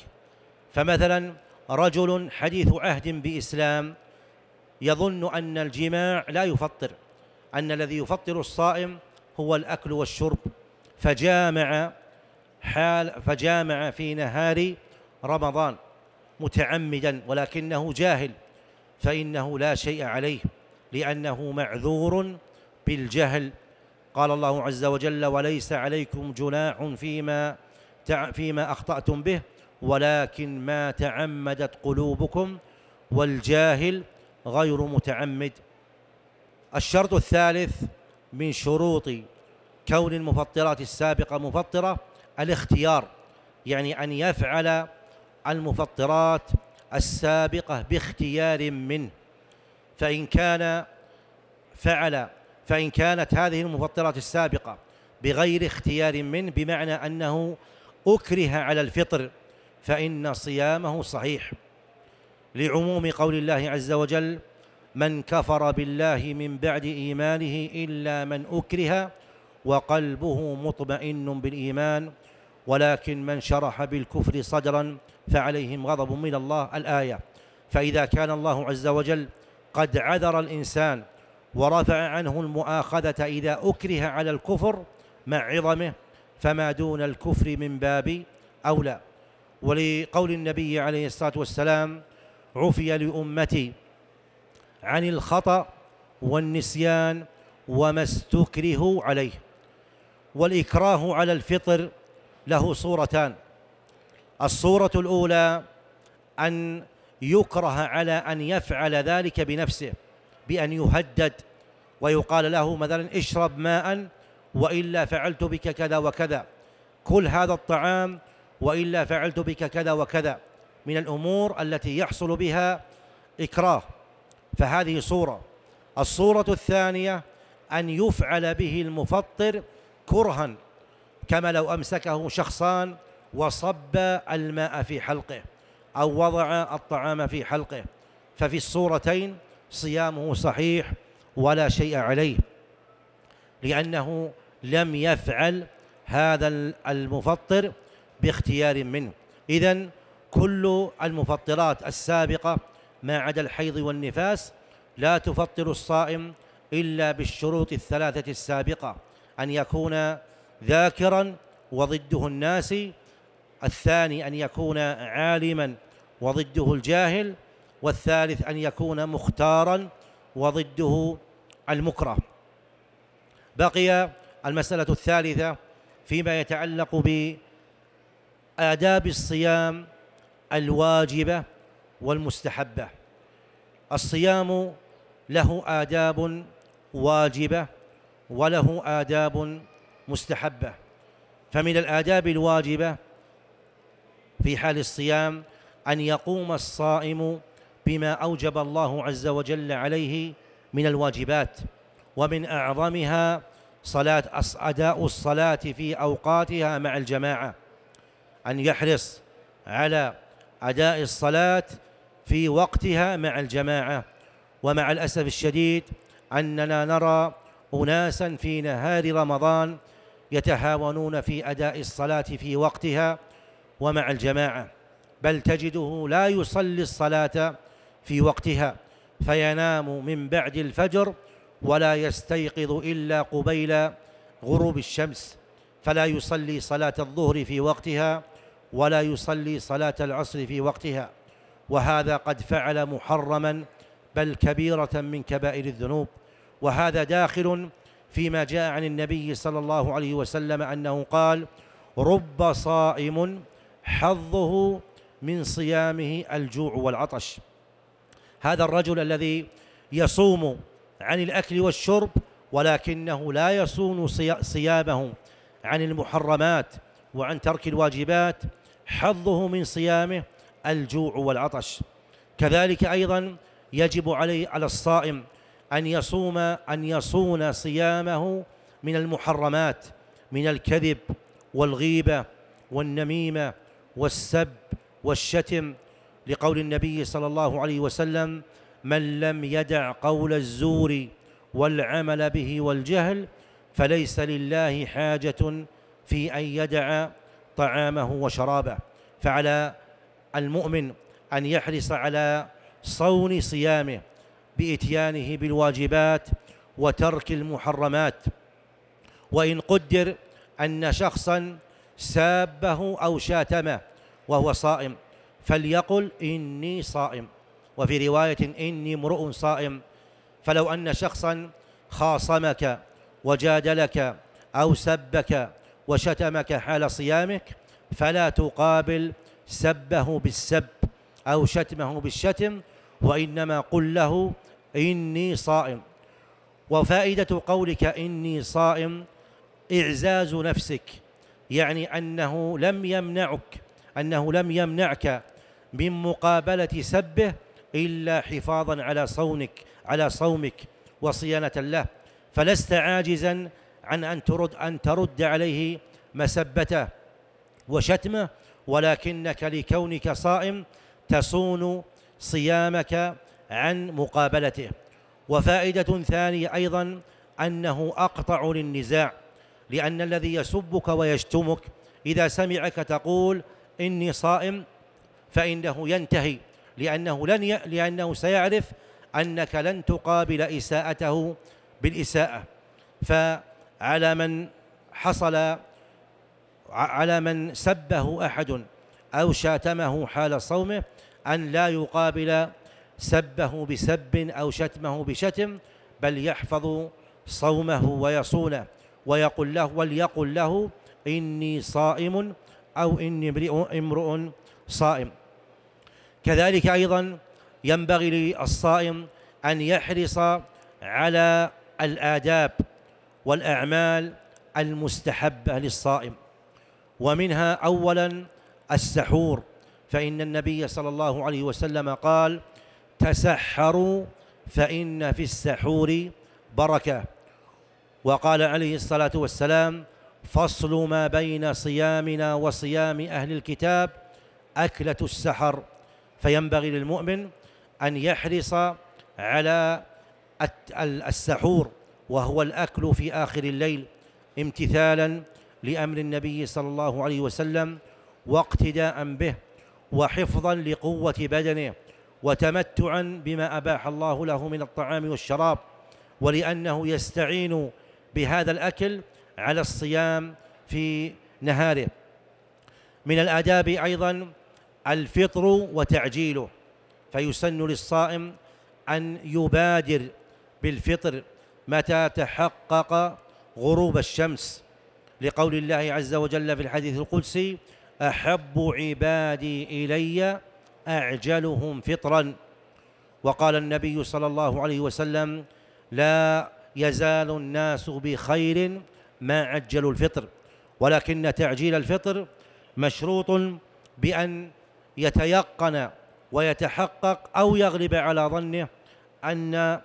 Speaker 1: فمثلا رجل حديث عهد بإسلام يظن أن الجماع لا يفطر أن الذي يفطر الصائم هو الأكل والشرب فجامع حال فجامع في نهار رمضان متعمدا ولكنه جاهل فإنه لا شيء عليه لأنه معذور بالجهل قال الله عز وجل وليس عليكم جناح فيما فيما أخطأتم به ولكن ما تعمدت قلوبكم والجاهل غير متعمد الشرط الثالث من شروط كون المفطرات السابقة مفطرة الاختيار يعني أن يفعل المفطرات السابقة باختيار منه فإن كان فعل فإن كانت هذه المفطرات السابقة بغير اختيار منه بمعنى أنه أكره على الفطر فإن صيامه صحيح لعموم قول الله عز وجل من كفر بالله من بعد إيمانه إلا من أكره وقلبه مطمئن بالإيمان ولكن من شرح بالكفر صدرا فعليهم غضب من الله الآية فإذا كان الله عز وجل قد عذر الإنسان ورفع عنه المؤاخذة إذا أكره على الكفر مع عظمه فما دون الكفر من باب أولى ولقول النبي عليه الصلاة والسلام عفي لأمتي عن الخطأ والنسيان وما استكرهوا عليه والإكراه على الفطر له صورتان الصورة الأولى أن يكره على أن يفعل ذلك بنفسه بأن يهدد ويقال له مثلا اشرب ماء وإلا فعلت بك كذا وكذا كل هذا الطعام وإلا فعلت بك كذا وكذا من الأمور التي يحصل بها إكراه فهذه صورة الصورة الثانية أن يفعل به المفطر كرها كما لو أمسكه شخصان وصب الماء في حلقه أو وضع الطعام في حلقه ففي الصورتين صيامه صحيح ولا شيء عليه لأنه لم يفعل هذا المفطر باختيار منه إذا كل المفطرات السابقة ما عدا الحيض والنفاس لا تفطر الصائم إلا بالشروط الثلاثة السابقة أن يكون ذاكرا وضده الناسي الثاني أن يكون عالما وضده الجاهل والثالث أن يكون مختارا وضده المكره بقي المسألة الثالثة فيما يتعلق بآداب الصيام الواجبة والمستحبة الصيام له آداب واجبة وله آداب مستحبة فمن الآداب الواجبة في حال الصيام أن يقوم الصائم بما أوجب الله عز وجل عليه من الواجبات ومن أعظمها صلاة أداء الصلاة في أوقاتها مع الجماعة أن يحرص على أداء الصلاة في وقتها مع الجماعة ومع الأسف الشديد أننا نرى أناسا في نهار رمضان يتهاونون في أداء الصلاة في وقتها ومع الجماعة بل تجده لا يصلي الصلاة في وقتها فينام من بعد الفجر ولا يستيقظ إلا قبيل غروب الشمس فلا يصلي صلاة الظهر في وقتها ولا يصلي صلاة العصر في وقتها وهذا قد فعل محرما بل كبيرة من كبائر الذنوب وهذا داخل فيما جاء عن النبي صلى الله عليه وسلم أنه قال رب صائم حظه من صيامه الجوع والعطش هذا الرجل الذي يصوم عن الأكل والشرب ولكنه لا يصون صيامه عن المحرمات وعن ترك الواجبات حظه من صيامه الجوع والعطش كذلك أيضا يجب عليه على الصائم أن يصوم أن يصون صيامه من المحرمات من الكذب والغيبة والنميمة والسب والشتم لقول النبي صلى الله عليه وسلم من لم يدع قول الزور والعمل به والجهل فليس لله حاجة في أن يدع طعامه وشرابه فعلى المؤمن أن يحرص على صون صيامه بإتيانه بالواجبات وترك المحرمات وإن قدر أن شخصاً سابه أو شاتمه وهو صائم فليقل إني صائم وفي رواية إني امرؤ صائم فلو أن شخصا خاصمك وجادلك أو سبك وشتمك حال صيامك فلا تقابل سبه بالسب أو شتمه بالشتم وإنما قل له إني صائم وفائدة قولك إني صائم إعزاز نفسك يعني أنه لم يمنعك أنه لم يمنعك من مقابلة سبه إلا حفاظا على صونك على صومك وصيانة له فلست عاجزا عن أن ترد أن ترد عليه مسبته وشتمه ولكنك لكونك صائم تصون صيامك عن مقابلته وفائدة ثانية أيضا أنه أقطع للنزاع لأن الذي يسبك ويشتمك إذا سمعك تقول إني صائم فإنه ينتهي لأنه لن ي... لأنه سيعرف أنك لن تقابل إساءته بالإساءة فعلى من حصل على من سبه أحد أو شاتمه حال صومه أن لا يقابل سبه بسب أو شتمه بشتم بل يحفظ صومه ويصونه ويقول له وليقل له إني صائم أو إني امرؤ صائم كذلك أيضا ينبغي للصائم أن يحرص على الآداب والأعمال المستحبة للصائم ومنها أولا السحور فإن النبي صلى الله عليه وسلم قال تسحروا فإن في السحور بركة وقال عليه الصلاة والسلام فصل ما بين صيامنا وصيام أهل الكتاب أكلة السحر فينبغي للمؤمن أن يحرص على السحور وهو الأكل في آخر الليل امتثالا لأمر النبي صلى الله عليه وسلم واقتداء به وحفظا لقوة بدنه وتمتعا بما أباح الله له من الطعام والشراب ولأنه يستعين بهذا الأكل على الصيام في نهاره من الآداب أيضا الفطر وتعجيله فيسن للصائم أن يبادر بالفطر متى تحقق غروب الشمس لقول الله عز وجل في الحديث القدسي أحب عبادي إلي أعجلهم فطرا وقال النبي صلى الله عليه وسلم لا يزال الناس بخير ما عجلوا الفطر ولكن تعجيل الفطر مشروط بأن يتيقن ويتحقق أو يغلب على ظنه أن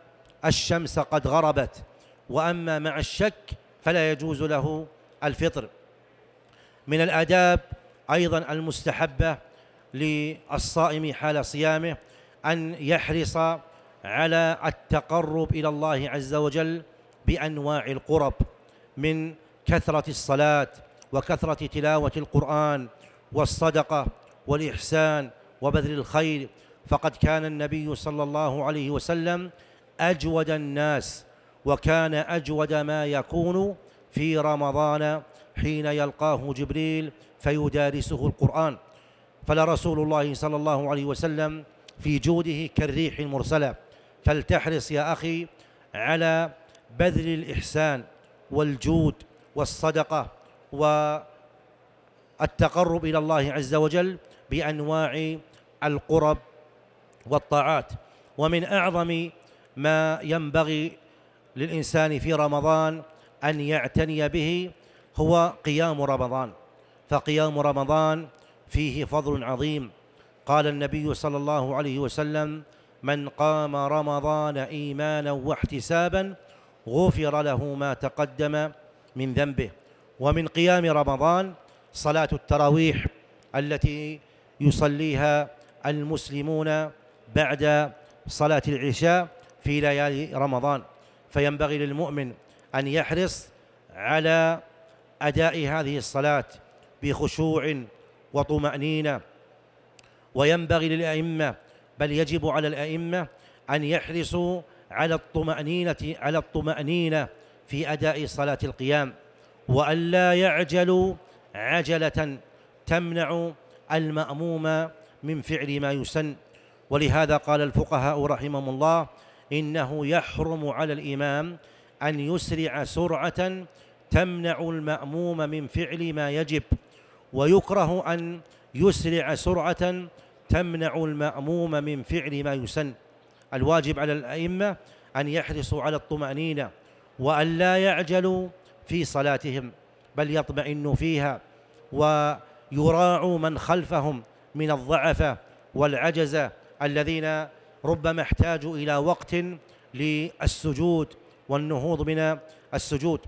Speaker 1: الشمس قد غربت وأما مع الشك فلا يجوز له الفطر من الآداب أيضا المستحبة للصائم حال صيامه أن يحرص على التقرب إلى الله عز وجل بأنواع القرب من كثرة الصلاة وكثرة تلاوة القرآن والصدقة والإحسان وبذل الخير فقد كان النبي صلى الله عليه وسلم أجود الناس وكان أجود ما يكون في رمضان حين يلقاه جبريل فيدارسه القرآن فلرسول الله صلى الله عليه وسلم في جوده كالريح المرسله فلتحرص يا أخي على بذل الإحسان والجود والصدقة والتقرب إلى الله عز وجل بأنواع القرب والطاعات ومن أعظم ما ينبغي للإنسان في رمضان أن يعتني به هو قيام رمضان فقيام رمضان فيه فضل عظيم قال النبي صلى الله عليه وسلم من قام رمضان إيمانا واحتسابا غفر له ما تقدم من ذنبه ومن قيام رمضان صلاة التراويح التي يصليها المسلمون بعد صلاة العشاء في ليالي رمضان فينبغي للمؤمن أن يحرص على أداء هذه الصلاة بخشوع وطمأنينة وينبغي للأئمة بل يجب على الأئمة أن يحرصوا على الطمأنينة على الطمأنينة في أداء صلاة القيام وألا يعجلوا عجلة تمنع المأموم من فعل ما يسن ولهذا قال الفقهاء رحمهم الله إنه يحرم على الإمام أن يسرع سرعة تمنع المأموم من فعل ما يجب ويكره أن يسرع سرعة تمنع المأموم من فعل ما يسن الواجب على الأئمة أن يحرصوا على الطمأنينة وأن لا يعجلوا في صلاتهم بل يطمئنوا فيها ويراعوا من خلفهم من الضعفة والعجزة الذين ربما احتاجوا إلى وقت للسجود والنهوض من السجود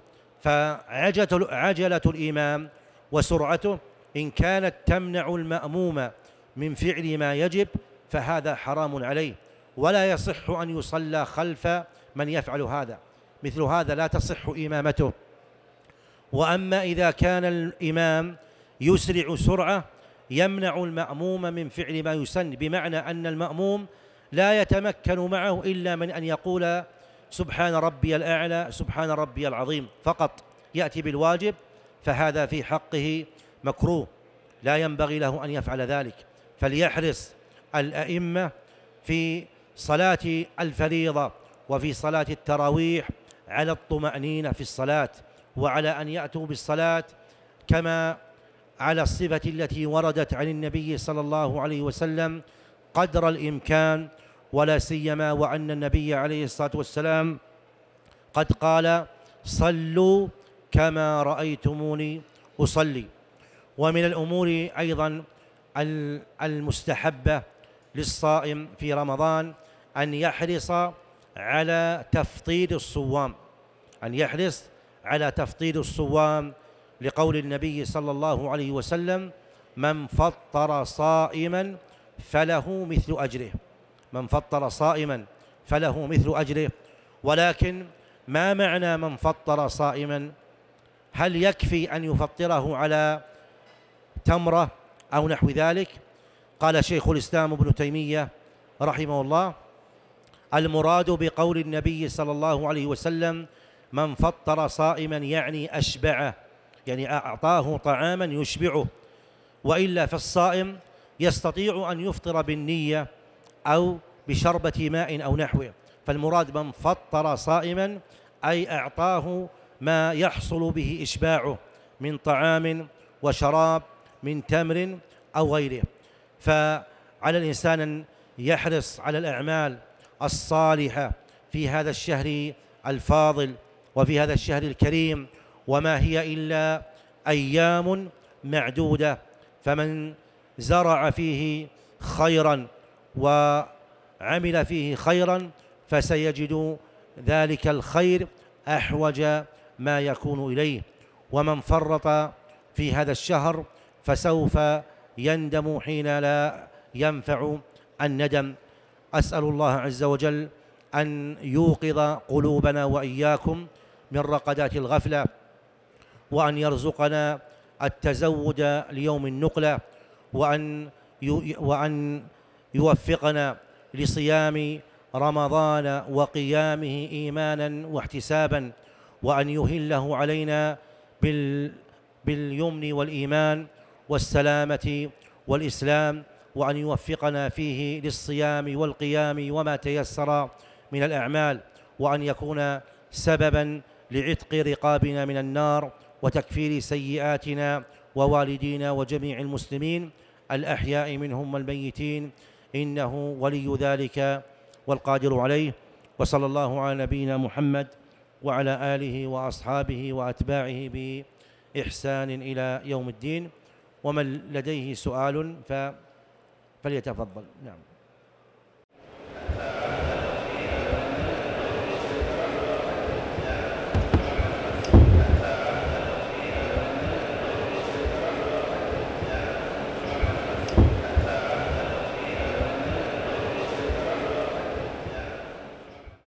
Speaker 1: فعجلة الإمام وسرعته إن كانت تمنع المأموم من فعل ما يجب فهذا حرام عليه ولا يصح أن يصلى خلف من يفعل هذا مثل هذا لا تصح إمامته وأما إذا كان الإمام يسرع سرعة يمنع المأموم من فعل ما يسن بمعنى أن المأموم لا يتمكن معه إلا من أن يقول سبحان ربي الأعلى سبحان ربي العظيم فقط يأتي بالواجب فهذا في حقه مكروه لا ينبغي له أن يفعل ذلك فليحرص الأئمة في صلاة الفريضة وفي صلاة التراويح على الطمأنينة في الصلاة وعلى أن يأتوا بالصلاة كما على الصفة التي وردت عن النبي صلى الله عليه وسلم قدر الإمكان ولا سيما وأن النبي عليه الصلاة والسلام قد قال صلوا كما رأيتموني أصلي ومن الأمور أيضا المستحبة للصائم في رمضان أن يحرص على تفطير الصوام أن يحرص على تفطير الصوام لقول النبي صلى الله عليه وسلم من فطر صائما فله مثل أجره من فطر صائما فله مثل أجره ولكن ما معنى من فطر صائما هل يكفي أن يفطره على تمرة أو نحو ذلك قال شيخ الإسلام ابن تيمية رحمه الله المراد بقول النبي صلى الله عليه وسلم من فطر صائما يعني أشبعه يعني أعطاه طعاما يشبعه وإلا فالصائم يستطيع أن يفطر بالنية أو بشربة ماء أو نحوه فالمراد من فطر صائما أي أعطاه ما يحصل به إشباعه من طعام وشراب من تمر أو غيره فعلى الإنسان أن يحرص على الأعمال الصالحة في هذا الشهر الفاضل وفي هذا الشهر الكريم وما هي إلا أيام معدودة فمن زرع فيه خيرا وعمل فيه خيرا فسيجد ذلك الخير أحوج ما يكون إليه ومن فرط في هذا الشهر فسوف يندم حين لا ينفع الندم أسأل الله عز وجل أن يوقظ قلوبنا وإياكم من رقدات الغفلة وأن يرزقنا التزود ليوم النقلة وأن وأن يوفقنا لصيام رمضان وقيامه إيمانا واحتسابا وأن يهله علينا بال باليمن والإيمان والسلامة والإسلام وأن يوفقنا فيه للصيام والقيام وما تيسر من الأعمال وأن يكون سببا لعتق رقابنا من النار وتكفير سيئاتنا ووالدينا وجميع المسلمين الأحياء منهم والميتين إنه ولي ذلك والقادر عليه وصلى الله على نبينا محمد وعلى آله وأصحابه وأتباعه بإحسان إلى يوم الدين ومن لديه سؤال فليتفضل نعم